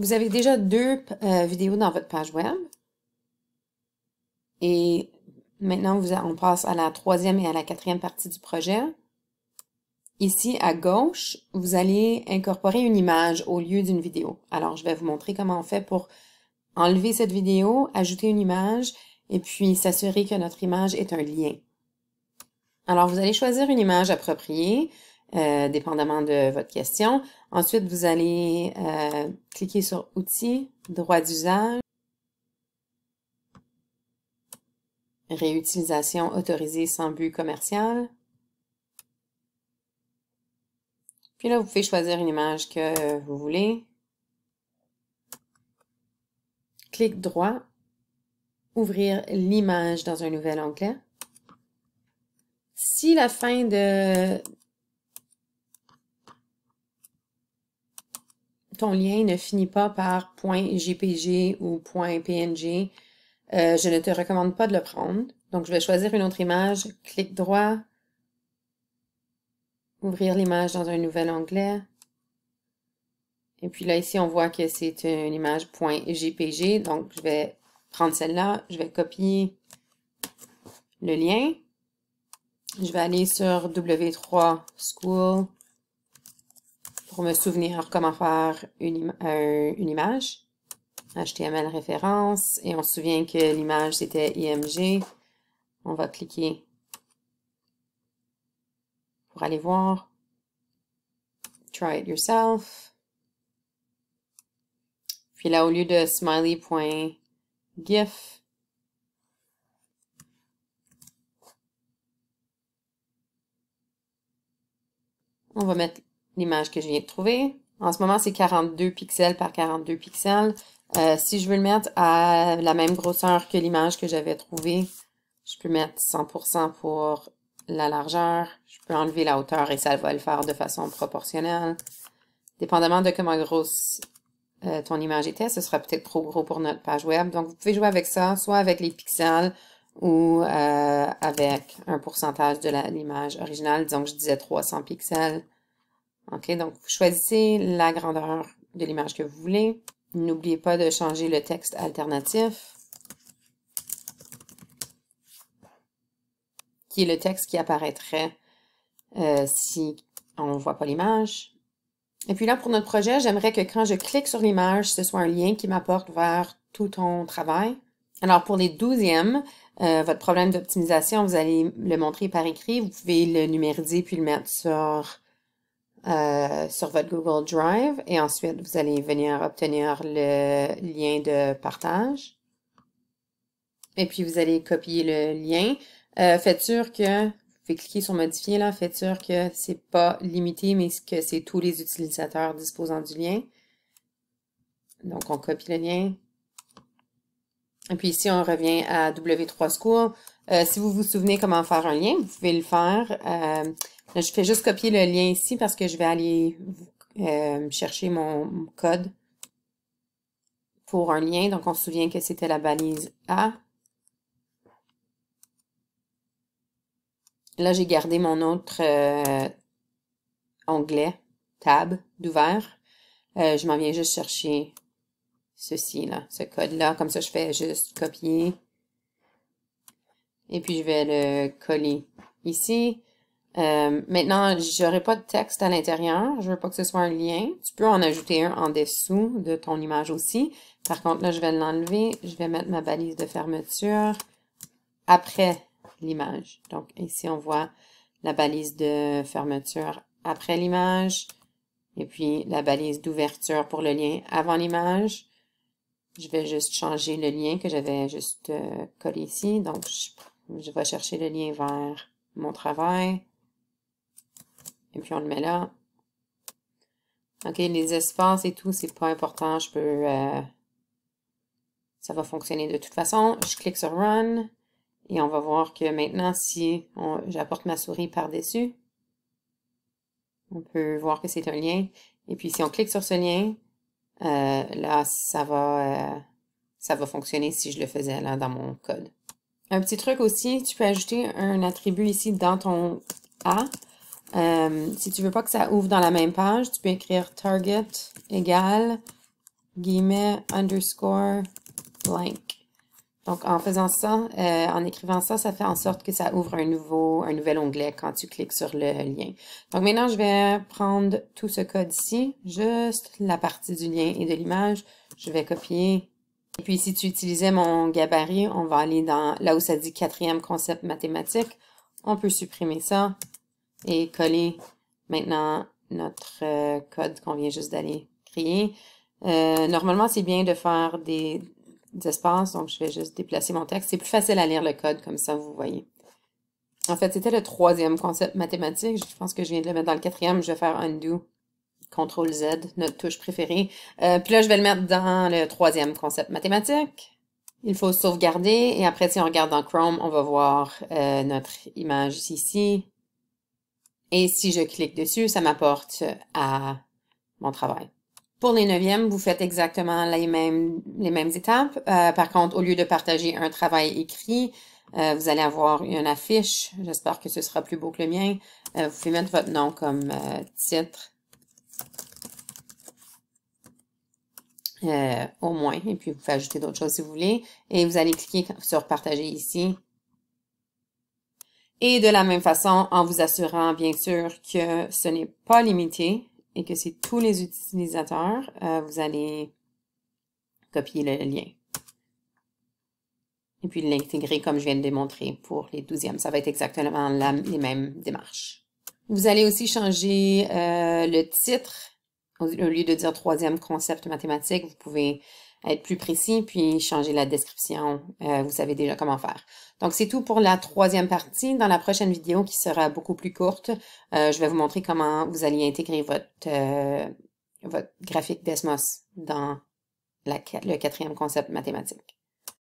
Vous avez déjà deux euh, vidéos dans votre page web. Et maintenant, on passe à la troisième et à la quatrième partie du projet. Ici, à gauche, vous allez incorporer une image au lieu d'une vidéo. Alors, je vais vous montrer comment on fait pour enlever cette vidéo, ajouter une image et puis s'assurer que notre image est un lien. Alors, vous allez choisir une image appropriée. Euh, dépendamment de votre question. Ensuite, vous allez euh, cliquer sur Outils, droits d'usage, réutilisation autorisée sans but commercial. Puis là, vous pouvez choisir une image que vous voulez. Clic droit, ouvrir l'image dans un nouvel onglet. Si la fin de, ton lien ne finit pas par .jpg ou .png, euh, je ne te recommande pas de le prendre. Donc, je vais choisir une autre image, clic droit, ouvrir l'image dans un nouvel onglet. Et puis là, ici, on voit que c'est une image .jpg. Donc, je vais prendre celle-là, je vais copier le lien. Je vais aller sur W3 School pour me souvenir comment faire une, euh, une image. HTML référence. Et on se souvient que l'image, c'était IMG. On va cliquer pour aller voir. Try it yourself. Puis là, au lieu de smiley.gif, on va mettre l'image que je viens de trouver. En ce moment, c'est 42 pixels par 42 pixels. Euh, si je veux le mettre à la même grosseur que l'image que j'avais trouvée, je peux mettre 100% pour la largeur. Je peux enlever la hauteur et ça va le faire de façon proportionnelle. Dépendamment de comment grosse euh, ton image était, ce sera peut-être trop gros pour notre page web. Donc, vous pouvez jouer avec ça, soit avec les pixels ou euh, avec un pourcentage de l'image originale. Disons que je disais 300 pixels. OK, donc choisissez la grandeur de l'image que vous voulez. N'oubliez pas de changer le texte alternatif, qui est le texte qui apparaîtrait euh, si on ne voit pas l'image. Et puis là, pour notre projet, j'aimerais que quand je clique sur l'image, ce soit un lien qui m'apporte vers tout ton travail. Alors pour les douzièmes, euh, votre problème d'optimisation, vous allez le montrer par écrit. Vous pouvez le numériser puis le mettre sur euh, sur votre Google Drive et ensuite vous allez venir obtenir le lien de partage. Et puis vous allez copier le lien. Euh, faites sûr que, vous pouvez cliquer sur modifier là, faites sûr que c'est pas limité mais que c'est tous les utilisateurs disposant du lien. Donc on copie le lien, et puis ici, on revient à W3 School. Euh, si vous vous souvenez comment faire un lien, vous pouvez le faire. Euh, je fais juste copier le lien ici parce que je vais aller euh, chercher mon code pour un lien. Donc, on se souvient que c'était la balise A. Là, j'ai gardé mon autre onglet, tab, d'ouvert. je m'en viens juste chercher ceci, là, ce code-là. Comme ça, je fais juste copier. Et puis, je vais le coller ici. Euh, maintenant, j'aurai pas de texte à l'intérieur. Je veux pas que ce soit un lien. Tu peux en ajouter un en dessous de ton image aussi. Par contre, là, je vais l'enlever. Je vais mettre ma balise de fermeture après l'image. Donc, ici, on voit la balise de fermeture après l'image. Et puis, la balise d'ouverture pour le lien avant l'image. Je vais juste changer le lien que j'avais juste euh, collé ici. Donc, je, vais chercher le lien vers mon travail. Et puis, on le met là. OK, les espaces et tout, c'est pas important. Je peux... Euh, ça va fonctionner de toute façon. Je clique sur Run. Et on va voir que maintenant, si j'apporte ma souris par-dessus, on peut voir que c'est un lien. Et puis, si on clique sur ce lien, euh, là, ça va, euh, ça va fonctionner si je le faisais là dans mon code. Un petit truc aussi, tu peux ajouter un attribut ici dans ton A. Euh, si tu veux pas que ça ouvre dans la même page, tu peux écrire target égale guillemets underscore blank. Donc, en faisant ça, euh, en écrivant ça, ça fait en sorte que ça ouvre un nouveau, un nouvel onglet quand tu cliques sur le lien. Donc, maintenant, je vais prendre tout ce code ici, juste la partie du lien et de l'image. Je vais copier. Et puis, si tu utilisais mon gabarit, on va aller dans là où ça dit quatrième concept mathématique. On peut supprimer ça et coller maintenant notre euh, code qu'on vient juste d'aller créer. Euh, normalement, c'est bien de faire des, d'espace donc je vais juste déplacer mon texte. C'est plus facile à lire le code comme ça, vous voyez. En fait, c'était le troisième concept mathématique. Je pense que je viens de le mettre dans le quatrième. Je vais faire undo. CTRL Z, notre touche préférée. Euh, puis là, je vais le mettre dans le troisième concept mathématique. Il faut sauvegarder et après, si on regarde dans Chrome, on va voir euh, notre image ici. Et si je clique dessus, ça m'apporte à mon travail. Pour les neuvièmes, vous faites exactement les mêmes, les mêmes étapes. Euh, par contre, au lieu de partager un travail écrit, euh, vous allez avoir une affiche. J'espère que ce sera plus beau que le mien. Euh, vous pouvez mettre votre nom comme titre. au moins, et puis vous pouvez ajouter d'autres choses si vous voulez. Et vous allez cliquer sur « Partager » ici. Et de la même façon, en vous assurant bien sûr que ce n'est pas limité, et que c'est tous les utilisateurs, euh, vous allez copier le lien. Et puis l'intégrer comme je viens de démontrer pour les douzièmes. Ça va être exactement la, les mêmes démarches. Vous allez aussi changer euh, le titre. Au, au lieu de dire troisième concept mathématique, vous pouvez être plus précis, puis changer la description. Euh, vous savez déjà comment faire. Donc, c'est tout pour la troisième partie. Dans la prochaine vidéo, qui sera beaucoup plus courte, euh, je vais vous montrer comment vous allez intégrer votre, euh, votre graphique d'ESMOS dans le quatrième concept mathématique.